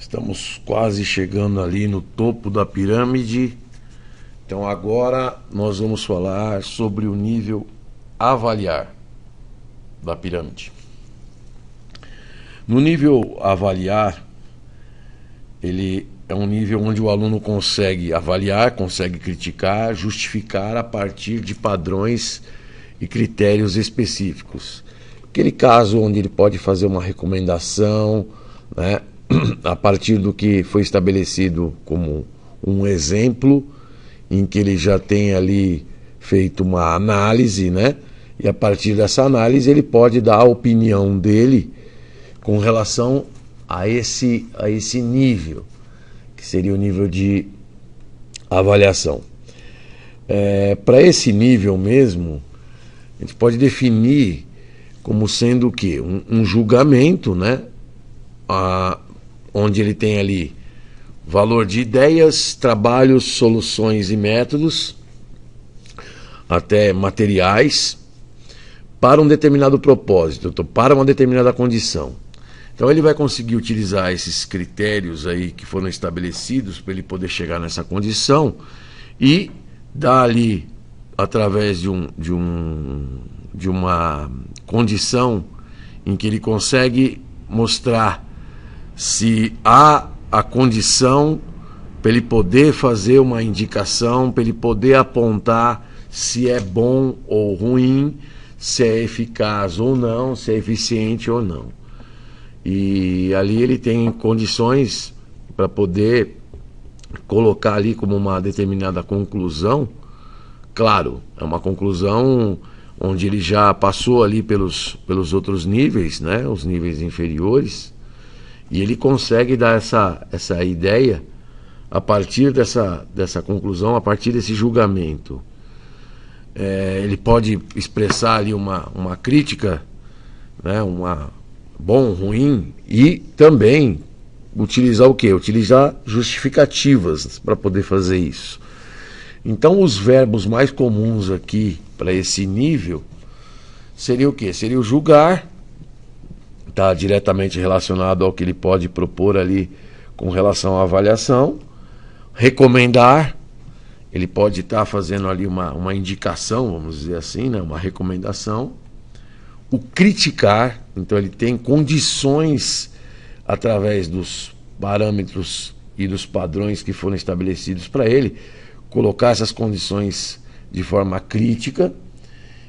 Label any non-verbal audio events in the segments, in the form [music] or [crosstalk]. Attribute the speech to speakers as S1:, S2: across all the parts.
S1: Estamos quase chegando ali no topo da pirâmide. Então agora nós vamos falar sobre o nível avaliar da pirâmide. No nível avaliar, ele é um nível onde o aluno consegue avaliar, consegue criticar, justificar a partir de padrões e critérios específicos. Aquele caso onde ele pode fazer uma recomendação, né, a partir do que foi estabelecido como um exemplo, em que ele já tem ali feito uma análise, né? E a partir dessa análise ele pode dar a opinião dele com relação a esse, a esse nível, que seria o nível de avaliação. É, Para esse nível mesmo, a gente pode definir como sendo o quê? Um, um julgamento, né? A, onde ele tem ali valor de ideias, trabalhos, soluções e métodos, até materiais, para um determinado propósito, então, para uma determinada condição. Então ele vai conseguir utilizar esses critérios aí que foram estabelecidos para ele poder chegar nessa condição e dar ali através de um de um de uma condição em que ele consegue mostrar se há a condição para ele poder fazer uma indicação, para ele poder apontar se é bom ou ruim, se é eficaz ou não, se é eficiente ou não. E ali ele tem condições para poder colocar ali como uma determinada conclusão. Claro, é uma conclusão onde ele já passou ali pelos, pelos outros níveis, né? os níveis inferiores e ele consegue dar essa, essa ideia a partir dessa, dessa conclusão, a partir desse julgamento. É, ele pode expressar ali uma, uma crítica, né, uma bom, ruim, e também utilizar o quê? Utilizar justificativas para poder fazer isso. Então os verbos mais comuns aqui para esse nível seria o quê? Seria o julgar, está diretamente relacionado ao que ele pode propor ali com relação à avaliação, recomendar, ele pode estar tá fazendo ali uma, uma indicação, vamos dizer assim, né, uma recomendação, o criticar, então ele tem condições através dos parâmetros e dos padrões que foram estabelecidos para ele, colocar essas condições de forma crítica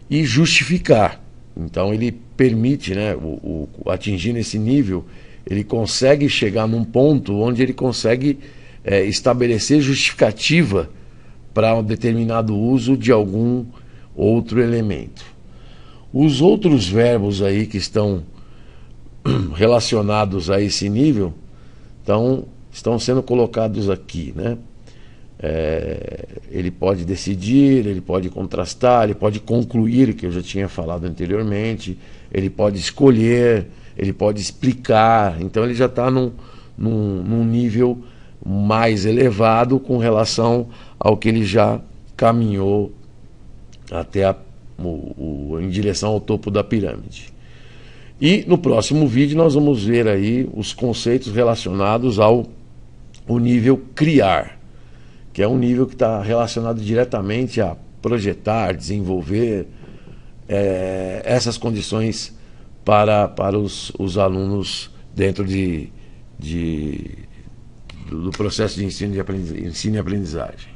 S1: e justificar. Então ele permite, né, o, o, atingindo esse nível, ele consegue chegar num ponto onde ele consegue é, estabelecer justificativa para um determinado uso de algum outro elemento. Os outros verbos aí que estão [clears throat] relacionados a esse nível então, estão sendo colocados aqui, né? É, ele pode decidir, ele pode contrastar, ele pode concluir, que eu já tinha falado anteriormente, ele pode escolher, ele pode explicar. Então ele já está num, num, num nível mais elevado com relação ao que ele já caminhou até a, o, o, em direção ao topo da pirâmide. E no próximo vídeo nós vamos ver aí os conceitos relacionados ao o nível criar que é um nível que está relacionado diretamente a projetar, desenvolver é, essas condições para, para os, os alunos dentro de, de, do processo de ensino, de ensino e aprendizagem.